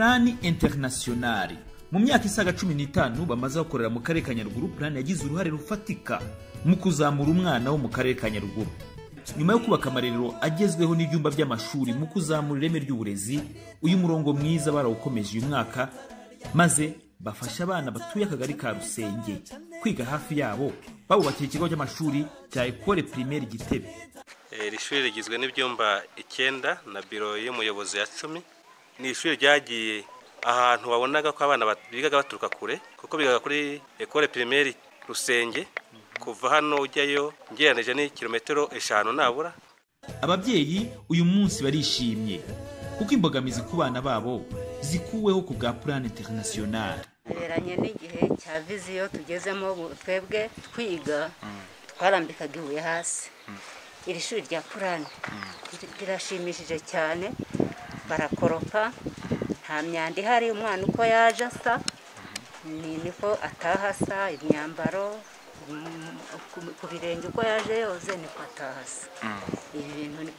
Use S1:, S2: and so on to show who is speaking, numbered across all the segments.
S1: Plan International mu myaka isaga cumi n'itanu bamaze bakorera mu karere ka Nyaruguru Plan yagize uruhare rufatika mu kuzamura umwana wo mu karere ka Nyaruguru nyuma yo kubaka amarerero agezweho n'ibyumba by'amashuri mu kuzamura ireme ry'uburezi uyu murongo mwiza barawukomeje uyu mwaka maze bafasha abana batuye akagari ka Rusenge kwiga hafi yabo babubakira ikigo cy'amashuri cya Ecole Primaire Gitebe eh, iri shuri rigizwe n'ibyumba icyenda na biro y'umuyobozi ya cumi ni ishuri ryagiye ahantu wabonaga ko abana bigaga baturuka kure kuko bigaga kuri ekore pirimeri rusenge kuva hano ujyayo ngereranije ni kilometero eshanu nabura ababyeyi uyu munsi barishimye kuko imbogamizi ku bana babo zikuweho ku bwa purane interinasiyonari tuberanye n'igihe cya viziyo tugezemo twebwe twiga twarambikaga ibuye hasi mm. iri shuri rya Purani mm. rirashimishije cyane barakoropa nta myanda ihari umwana uko yaje asa ni niko imyambaro mm, ku birenge uko yaje yoze niko ataha mm. ibi bintu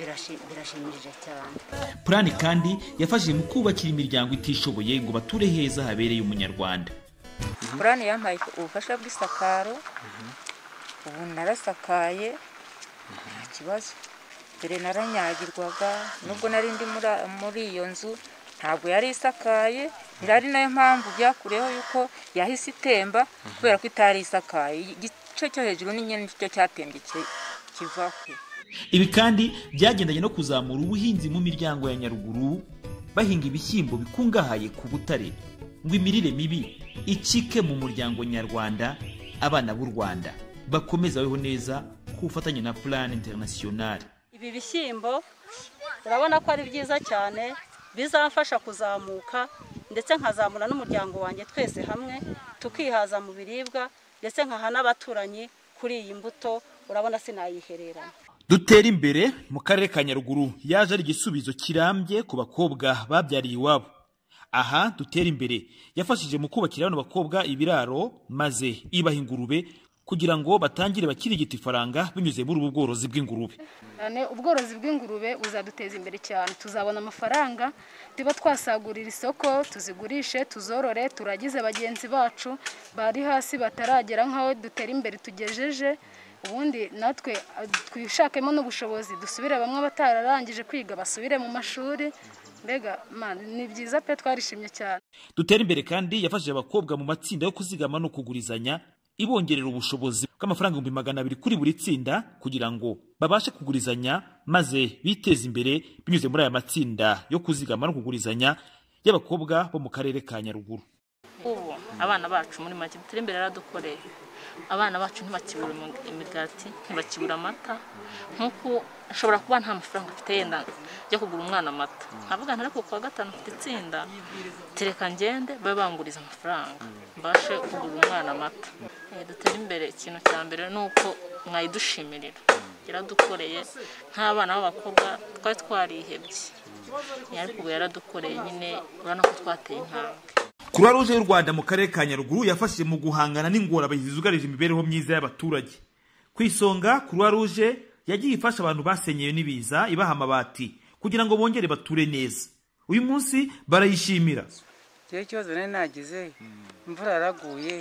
S1: birashimishije cyane purani kandi yafashije mu kubakira imiryango itishoboye ngo bature heza habereye umunyarwanda mm-hmm. purani yampaye ubufasha bw'isakaro mm-hmm. ubu narasakaye nta mm-hmm. kibazo mbere naranyagirwaga nubwo nari ndi muri iyo nzu ntabwo yari isakaye ari nayo mpamvu byakureho yuko yahise itemba kubera ko itari isakaye igice cyo hejuru n'inyoni cyo cyatembye kiva ibi kandi byagendanye no kuzamura ubuhinzi mu miryango ya nyaruguru bahinga ibishyimbo bikungahaye ku butare ngo imirire mibi icike mu muryango nyarwanda abana b'u rwanda bakomeze babeho neza ku bufatanye na plan international ibi bishyimbo urabona ko ari byiza cyane bizamfasha kuzamuka ndetse nkazamura n'umuryango wanjye twese hamwe tukihaza mu biribwa ndetse nkaha n'abaturanyi kuri iyi mbuto urabona sinayihererana dutera imbere mu karere ka nyaruguru yaje ari igisubizo kirambye ku bakobwa babyariye iwabo aha dutera imbere yafashije mu kubakira bano bakobwa ibiraro maze ibaha ingurube kugira ngo batangire bakirigita ifaranga binyuze muri ubu bworozi bw'ingurube ubworozi bw'ingurube buzaduteza imbere cyane tuzabona amafaranga tuba twasagurira isoko tuzigurishe tuzorore turagize bagenzi bacu bari hasi bataragera nk'aho dutera imbere tugejeje ubundi natwe eh, twishakemo n'ubushobozi dusubire bamwe batararangije kwiga basubire mu mashuri mbega ni byiza pe twarishimye cyane dutera imbere kandi yafashije abakobwa mu matsinda yo kuzigama no kugurizanya ibongerera ubushobozi bw'amafaranga ibihumbi magana abiri kuri buri tsinda kugira ngo babashe kugurizanya maze biteze imbere binyuze muri aya matsinda yo kuzigama no kugurizanya y'abakobwa bo mu karere ka nyaruguru ubu abana bacu muri make imbere yaradukoreye abana bacu ntibakibura imigati ntibakibura amata nk'uko ashobora kuba nta mafaranga mfite yenda yo kugura umwana amata nkavuga ntareko ku wa gatanu mfite itsinda tereka ngende babe banguriza amafaranga mbashe kugura umwana amata eh, dutera imbere ikintu cya mbere ni uko mwayidushyimirira yaradukoreye nk'abana b'abakobwa twari twarihebye ariko ubu yaradukoreye nyine urabona ko twateye intambwe croix rouge y'u rwanda mu karere ka nyaruguru yafashije mu guhangana n'ingorane zugarije imibereho myiza y'abaturage ku isonga croix rouge yagiye ifasha abantu basenyewe n'ibiza ibaha amabati kugira ngo bongere bature neza uyu munsi barayishimira rero ikibazo nari nagize imvura yaraguye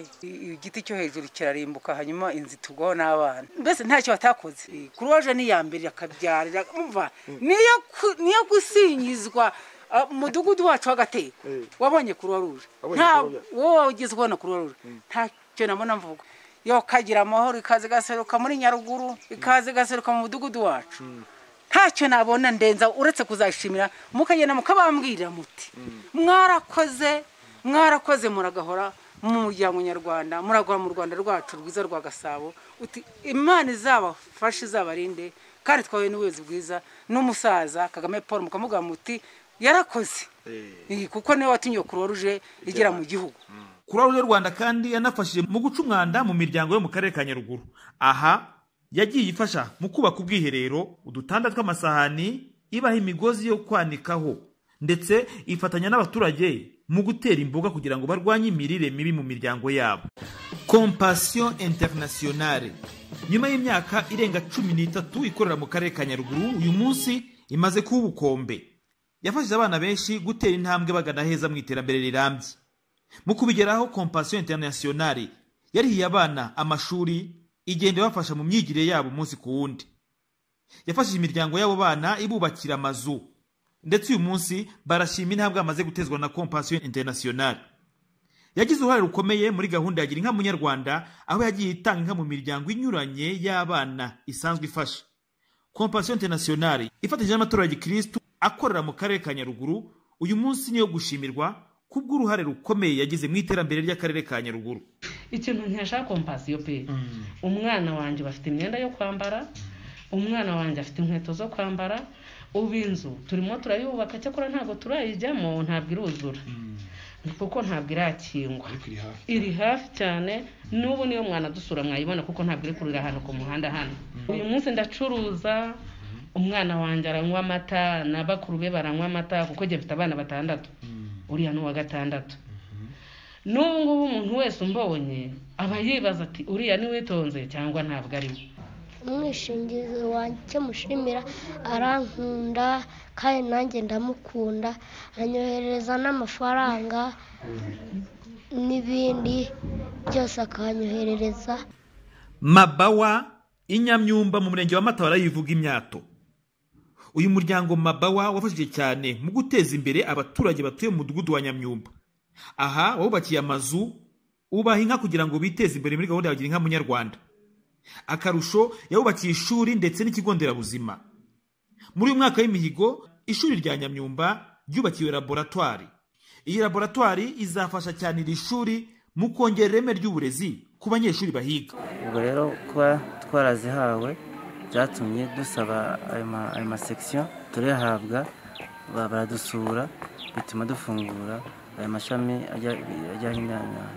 S1: igiti cyo hejuru kirarimbuka hanyuma inzu iturwaho n'abana mbese ntacyo batakoze kuruwaje ni iya mbere yakabyarira niyo gusinyizwa umudugudu wacu hagati eh. wabonye kuruwa ruje wowe wawugize ubona kuruwa ruje hmm. ntacyo nabona mvugo yo kagira amahoro ikaze igaseruka muri nyaruguru hmm. ikaze igaseruka mu mudugudu wacu hmm. ntacyo nabona ndenza uretse kuzashimira mukagenda mukabambwirira muti mwarakoze mwarakoze muragahora mu muryango nyarwanda muragura mu rwanda rwacu rwiza rwa gasabo uti imana izabafashe izabarinde kandi twahuye n'ubuyobozi bwiza n'umusaza kagame paul mukamuga muti yarakoze eh. kuko niwe watumye kuruwa ruje igera mu gihugu kuruwa hmm. ruje rwanda kandi yanafashije mu guca umwanda mu miryango yo mu karere ka nyaruguru aha yagiye ifasha mu kubaka ubwiherero udutanda tw'amasahani ibaha imigozi yo kwanikaho ndetse ifatanya n'abaturage mu gutera imboga kugira ngo barwanye imirire mibi mu miryango yabo kompasiyo interinasiyonare nyuma y'imyaka irenga cumi n'itatu ikorera mu karere ka nyaruguru uyu munsi imaze kuba ubukombe yafashije abana benshi gutera intambwe bagana heza mu iterambere rirambye mu kubigeraho compasiyo interinasiyonari yarihiye abana amashuri igenda ibafasha mu myigire yabo umunsi ku wundi yafashije imiryango y'abo bana ibubakira amazu ndetse uyu munsi barashima intambwe amaze gutezwa na compasiyo interinasiyonari yagize uruhare rukomeye muri gahunda ya inka munyarwanda aho yagiye itanga inka mu miryango inyuranye y'abana isanzwe ifasha kompasiyo interinasiyonari ifatanyije n'amatorero ya gikirisitu akorera mu karere ka nyaruguru uyu munsi niyo gushimirwa kubw'uruhare rukomeye yagize mu iterambere ry'akarere ka nyaruguru ikintu ntiyashaka kompasiyo pe mm. umwana wanjye bafite imyenda yo kwambara umwana wanjye afite inkweto zo kwambara ubu inzu turimo turayubaka cyakora ntabwo turayijyamo ntabwo iruzura mm. kuko ntabwo irakingwa iri hafi cyane n'ubu niyo mwana dusura mwayibona kuko ntabwo iri kurira ahantu ku muhanda hano mm. uyu munsi ndacuruza umwana wanjye aranywa amata na bakuru be baranywa amata kuko njye mfite abana batandatu mm-hmm. uriya ni uwa gatandatu mm-hmm. n'ubu ngubu umuntu wese umbonye aba yibaza ati uriya ni witonze cyangwa ntabwo ari we umwishingizi wanjye mushimira arankunda kandi nanjye ndamukunda anyohereza n'amafaranga mm-hmm. n'ibindi byose akanyoherereza mabawa inyamyumba mu murenge wa mata barayivuga imyato uyu muryango mabawa wafashije cyane mu guteza imbere abaturage batuye mu mudugudu wa nyamyumba aha wubakiye amazu ubaha inka kugira ngo biteze imbere muri gahunda ya gira inka munyarwanda akarusho yawubakiye ishuri ndetse n'ikigo nderabuzima muri uyu mwaka w'imihigo ishuri rya nyamyumba ryubakiwe laboratwari iyi laboratwari izafasha cyane iri shuri mu kongera ireme ry'uburezi ku banyeshuri bahiga ubwo rero kuba twarazihawe byatumye dusaba ayo masekisiyo turayahabwa baradusura bituma dufungura ayo mashami ajyanye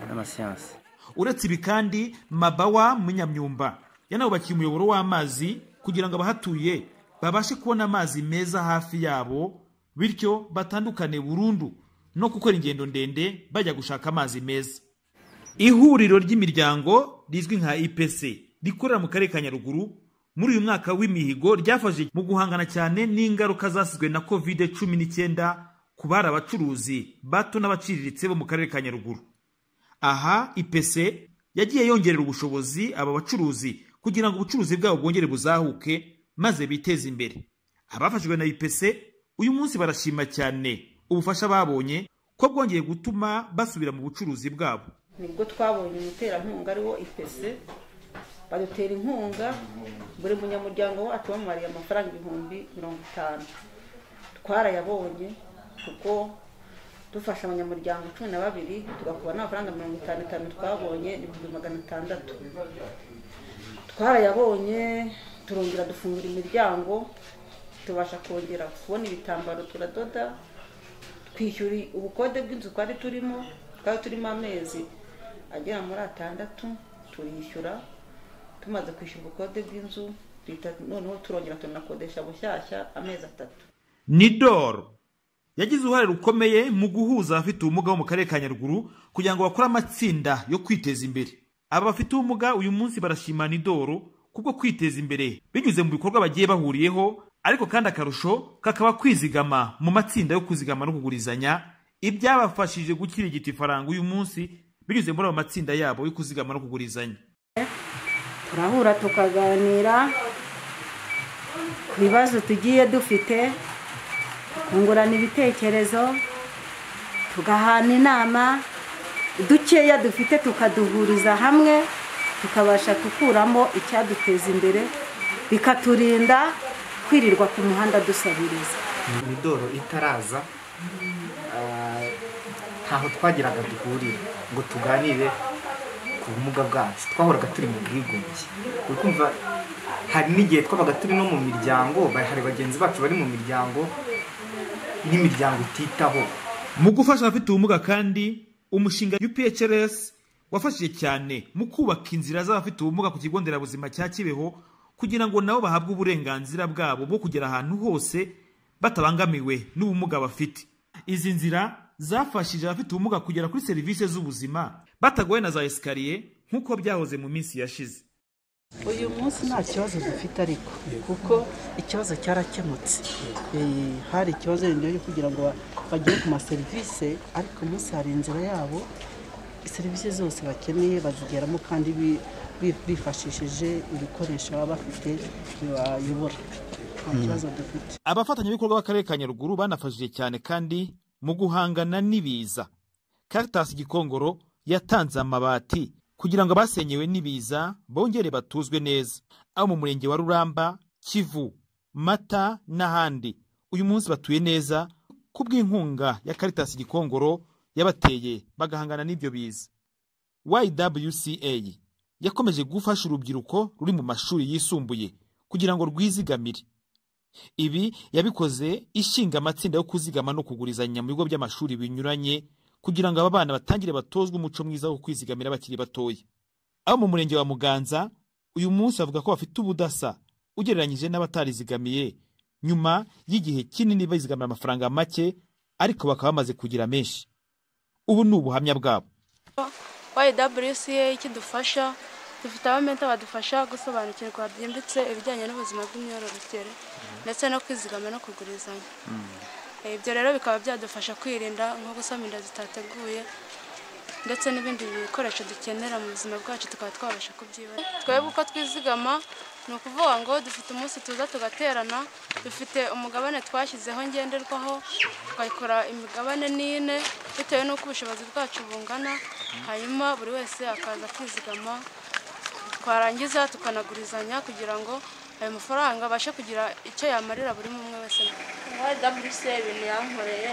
S1: n'amasiyansi uretse ibi kandi mabawa munyamyumba yanabubakiye umuyoboro w'amazi kugira ngo abahatuye babashe kubona amazi meza hafi yabo bityo batandukane burundu no gukora ingendo ndende bajya gushaka amazi meza ihuriro ry'imiryango rizwi nka ipc rikorera mu karere ka nyaruguru muri uyu mwaka w'imihigo ryafashije mu guhangana cyane n'ingaruka zasizwe na covid cumi n'icyenda ku bari abacuruzi bato n'abaciriritse bo mu karere ka nyaruguru aha ipese yagiye yongerera ubushobozi aba bacuruzi kugira ngo ubucuruzi bwabo bwongere buzahuke maze biteze imbere abafashijwe na ipese uyu munsi barashima cyane ubufasha babonye ko bwongeye gutuma basubira mu bucuruzi bwabo nibwo twabonye umuterankunga ariwo ipese badutera inkunga buri munyamuryango wacu bamumariye amafaranga ibihumbi mirongo itanu twarayabonye kuko dufasha abanyamuryango cumi na babiri tugakuba n'amafaranga mirongo itanu itanu twabonye ibihumbi magana atandatu twarayabonye turongera dufungura imiryango tubasha kongera kubona ibitambaro turadoda twishyura ubukode bw'inzu twari turimo twari turimo amezi agera muri atandatu turishyura tumaze kwishyura ubukode bw'inzu noneho turongera tunakodesha bushyashya amezi atatu nidoro yagize uruhare rukomeye mu guhuza abafite ubumuga bo mu karere ka nyaruguru kugira ngo bakore amatsinda yo kwiteza imbere aba bafite ubumuga uyu munsi barashima nidoro kubwo kwiteza imbere binyuze mu bikorwa bagiye bahuriyeho ariko kandi akarusho kakaba kwizigama mu matsinda yo kuzigama no kugurizanya ibyabafashije gukirigita ifaranga uyu munsi binyuze muri ayo matsinda yabo yo kuzigama no kugurizanya turahura tukaganira ku bibazo tugiye dufite tukungurana ibitekerezo tugahana inama dukeya dufite tukaduhuriza hamwe tukabasha gukuramo icyaduteza imbere bikaturinda kwirirwa ku muhanda dusabiriza imidoro itaraza ah, ntaho twagiraga duhurira ngo tuganire ubumuga bwacu twahoraga turi mu bwigunge kumva hari n'igihe twabaga turi no mu miryango hari bagenzi bacu bari mu miryango n'imiryango ititaho mu gufasha abafite ubumuga kandi umushinga UPHRS wafashije cyane mu kubaka inzira z'abafite ubumuga ku kigo nderabuzima cya kibeho kugira ngo nabo bahabwe uburenganzira bwabo bwo kugera ahantu hose batabangamiwe n'ubumuga bafite izi nzira zafashije abafite ubumuga kugera kuri serivisi z'ubuzima batagoye na za esikariye nk'uko byahoze mu minsi yashize uyu munsi nta kibazo dufite ariko kuko ikibazo cyarakemutse eh, hari ikibazo yo kugira ngo bagere ku maserivisi ariko umunsi hari inzira yabo serivisi zose bakeneye bazigeramo kandi bifashishije ibikoresho baba bafite bibayobora nta hmm. kibazo dufite abafatanyabikorwa b'akarere ka nyaruguru banafashije cyane kandi mu guhangana n'ibiza Caritas Gikongoro yatanze amabati kugira ngo abasenyewe n'ibiza bongere batuzwe neza abo mu murenge wa Ruramba Kivu Mata n'ahandi uyu munsi batuye neza kubw'inkunga ya Caritas Gikongoro yabateye bagahangana n'ibyo biza YWCA yakomeje gufasha urubyiruko ruri mu mashuri yisumbuye kugira ngo rwizigamire ibi yabikoze ishinga amatsinda yo kuzigama no kugurizanya mu bigo by'amashuri binyuranye kugira ngo aba bana batangire batozwe umuco mwiza wo kwizigamira bakiri batoya abo mu murenge wa muganza uyu munsi avuga ko bafite ubudasa ugereranyije n'abatarizigamiye nyuma y'igihe kinini bazigamira amafaranga make ariko bakaba bamaze kugira menshi ubu ni ubuhamya bwabo e icyo dufasha dufite abamenta badufasha gusobanukirwa byimbitse ibijyanye n'ubuzima bw'imyororokere ndetse no kwizigama no kugurizanya hmm. ibyo rero bikaba byadufasha kwirinda nko gusama inda zitateguye ndetse n'ibindi bikoresho dukenera mu buzima bwacu tukaba twabasha kubyibona twebwe uko twizigama ni ukuvuga ngo dufite umunsi tuza tugaterana dufite umugabane twashyizeho ngenderwaho tugakora imigabane n'ine bitewe n'uko ubushobozi bwacu bungana hmm. hanyuma buri wese akaza kwizigama twarangiza tukanagurizanya kugira ngo ayo mafaranga abashe kugira icyo yamarira buri umwe wese muri wc ibintu yankoreye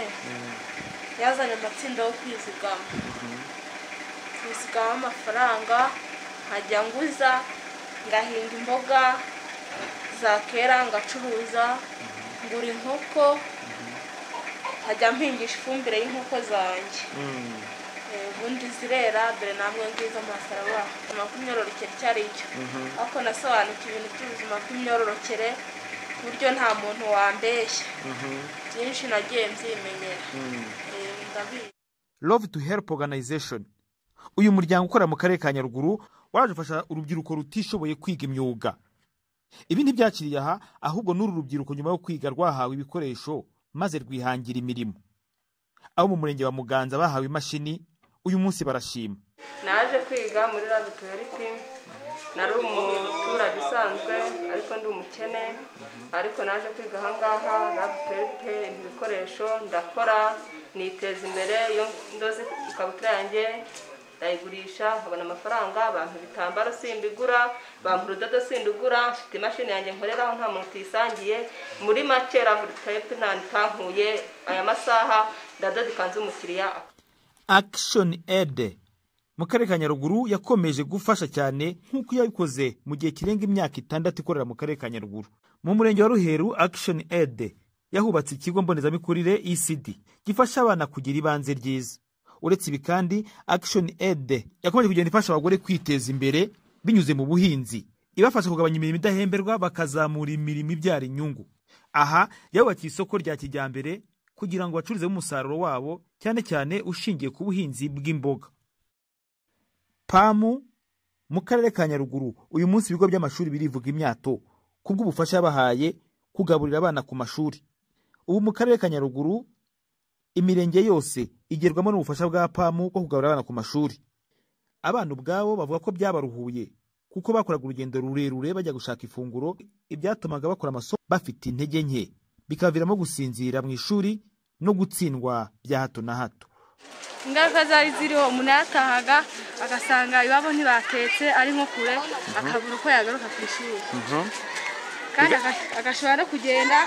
S1: yazanye amatsinda yo kwizigama kwizigama amafaranga nkajya nguza ngahinga imboga kera ngacuruza ngura inkoko nkajya mpingisha ifumbire y'inkoko zanjye mm. ubundi zirera dore namwe ngizo amaso ubuzima bw'imyororokere icyo ari mhm. cyo ariko nasobanukiwe ibintu by'ubuzima bw'imyororokere ku buryo nta muntu wambeshya mhm. byinshi nagiye mzimenyera mhm. eh, love to help organization uyu muryango ukorera mu karere ka nyaruguru waraje ufasha urubyiruko rutishoboye kwiga imyuga ibi ntibyakiriye aha ahubwo n'uru rubyiruko nyuma yo kwiga rwahawe ibikoresho maze rwihangira imirimo abo mu murenge wa muganza bahawe imashini uyu munsi barashima naje kwiga muri rabu tuweriti nari umuturage usanzwe ariko ndi umukene ariko naje kwiga ahangaha rabu ibikoresho ndakora niteza imbere iyo ndoze ikabutura yanjye ndayigurisha nkabona amafaranga abantu ibitambaro simbigura bampa urudodo sindugura mfite imashini yanjye nkoreraho nta muntu tuyisangiye muri make rabu tuweriti nta ntankuye aya masaha ndadoda ikanzu umukiriya Action ede mu karere ka nyaruguru yakomeje gufasha cyane nk'uko yabikoze mu gihe kirenga imyaka itandatu ikorera mu karere ka nyaruguru mu murenge wa ruheru akishoni ede yahubatse ikigo mbonezamikurire ecd gifasha abana kugira ibanze ryiza uretse ibi kandi akishoni ede yakomeje kugenda ifasha abagore kwiteza imbere binyuze mu buhinzi ibafasha kugabanya imirimo idahemberwa bakazamura imirimo ibyara inyungu aha yabubakiye isoko rya kijyambere kugira ngo bacururizemo umusaruro wabo cyane cyane ushingiye ku buhinzi bw'imboga pamu mu karere ka nyaruguru uyu munsi ibigo by'amashuri birivuga imyato kubwubufasha bw'ubufasha bahaye kugaburira abana ku mashuri ubu mu karere ka nyaruguru imirenge yose igerwamo n'ubufasha bwa pamu bwo kugaburira abana ku mashuri abana ubwabo bavuga ko byabaruhuye kuko bakoraga urugendo rurerure bajya gushaka ifunguro ibyatumaga bakora amasomo bafite intege nke bikaviramo gusinzira mu ishuri no gutsindwa bya hato na hato ingaruka zari ziriho umuntu yatahaga agasanga iwabo ntibatetse ari nko kure mhm. akabura uko yagaruka ku ishuri mhm. kandi agashobora no kugenda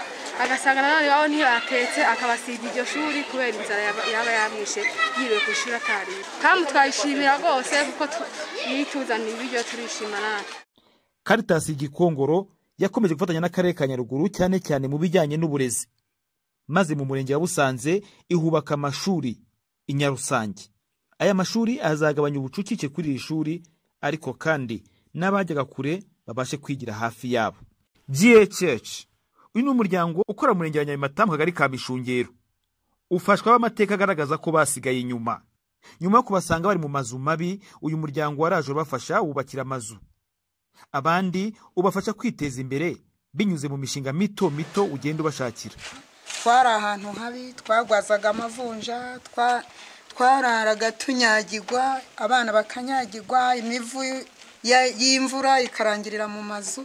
S1: agasanga nanone iwabo ntibatetse akabasiga iryo shuri kubera inzara yaba yamwishe yiriwe ku ishuri atariye kandi twayishimira rwose kuko iyo tuzaniye ibiryo turishima natwe karitasi igikongoro yakomeje gufatanya n'akarere ka nyaruguru cyane cyane mu bijyanye n'uburezi maze mu murenge wa busanze ihubaka amashuri i nyarusange aya mashuri azagabanya ubucucike kuri iri shuri ariko kandi n'abajyaga kure babashe kwigira hafi yabo gh uyu ni umuryango ukora murenge wa nyabimata mu kagari ka mishungero ufashwaho amateka agaragaza ko basigaye inyuma nyuma yo kubasanga bari mu mazu mabi uyu muryango waraje ubafasha wubakira amazu abandi ubafasha kwiteza imbere binyuze mu mishinga mito mito ugenda ubashakira twari ahantu habi twagwazaga amavunja twararaga tunyagirwa abana bakanyagirwa imivu y'imvura ikarangirira mu mazu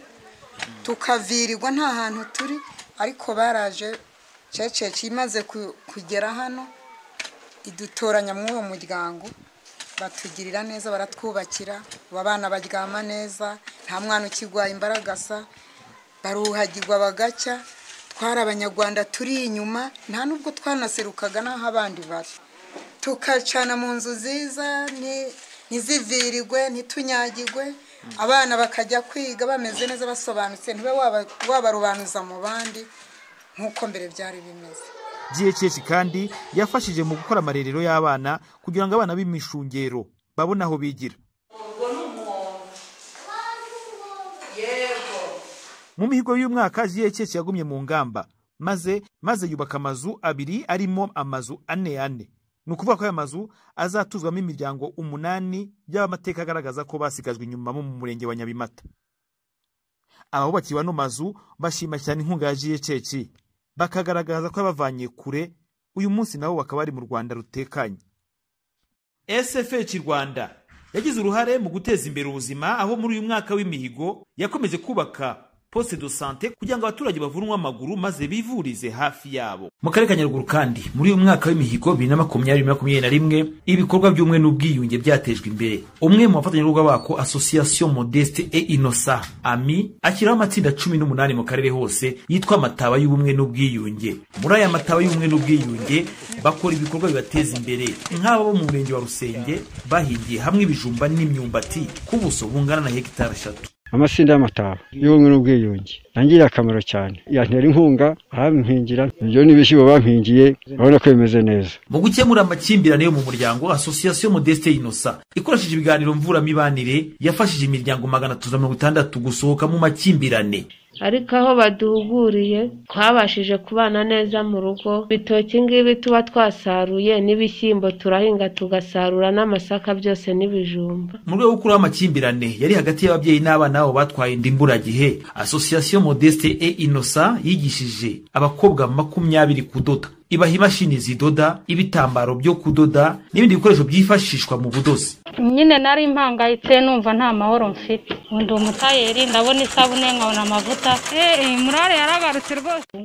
S1: tukavirirwa nta hantu turi ariko baraje cececi imaze kugera hano idutoranya uwo muryango batugirira neza baratwubakira ubu abana baryama neza nta mwana ukigwaye imbaragasa baruhagirwa bagacya twari abanyarwanda turi inyuma nta n'ubwo twanaserukaga n'aho abandi bari tukacana mu nzu nziza ntizivirigwe ntitunyagirwe abana bakajya kwiga bameze neza basobanutse ntibe wabarobanuza mu bandi nk'uko mbere byari bimeze byihekeke kandi yafashije mu gukora amarerero y'abana kugira ngo abana b'imishungero babone aho bigira mu mihigo y'umwaka ziyekeke yagumye mu ngamba maze maze yubaka amazu abiri arimo amazu ane ane ni ukuvuga ko aya mazu azatuzwamo imiryango umunani y'amateka agaragaza ko basigajwe inyuma mu murenge wa nyabimata abahubakiwe ano mazu bashima cyane inkunga ya jiyeceki bakagaragaza ko yabavanye kure uyu munsi nabo bakaba bari mu rwanda rutekanye esefeci rwanda yagize uruhare mu guteza imbere ubuzima aho muri uyu mwaka w'imihigo yakomeje kubaka poste de sante kugira ngo abaturage bavunwe amaguru maze bivurize hafi yabo mu karere ka nyaruguru kandi muri uyu mwaka w'imihigo bibiri na makumyabiri makumyabiri na rimwe ibikorwa by'ubumwe n'ubwiyunge byatejwe imbere umwe mu bafatanyabikorwa bako association modeste e inosa ami ashyiraho amatsinda cumi n'umunani mu karere hose yitwa amataba y'ubumwe n'ubwiyunge muri aya mataba y'ubumwe n'ubwiyunge bakora ibikorwa bibateza imbere nk'aba bo mu murenge wa rusenge bahingiye hamwe ibijumba n'imyumbati ku buso bungana na hegitari eshatu amatsinda y'amataba y'ubumwe n'ubwiyunge yangiriye akamaro cyane yantera inkunga arampingira ibyo ni ibishyimbo bampingiye urabona ko bimeze neza mu gukemura amakimbirane yo mu muryango asosiyasiyo modeste inosa ikoresheje ibiganiro mvuramibanire yafashije imiryango magana atatu na mirongo itandatu gusohoka mu makimbirane ariko aho baduhuguriye twabashije kubana neza mu rugo bitoki ngibi tuba twasaruye n'ibishyimbo turahinga tugasarura n'amasaka byose n'ibijumba mu rwego rwo kuraho amakimbirane yari hagati y'ababyeyi n'abana babo batwaye indimburagihe asosiyasiyo modeste e inosa yigishije abakobwa makumyabiri kudoda ibaha imashini zidoda ibitambaro byo kudoda n'ibindi bikoresho byifashishwa mu budozi nyine nari impangayitse numva nta mahoro mfite undi umutayeri ndabona isabune nkabona amavuta eh, eh, murare yaragarutse rwose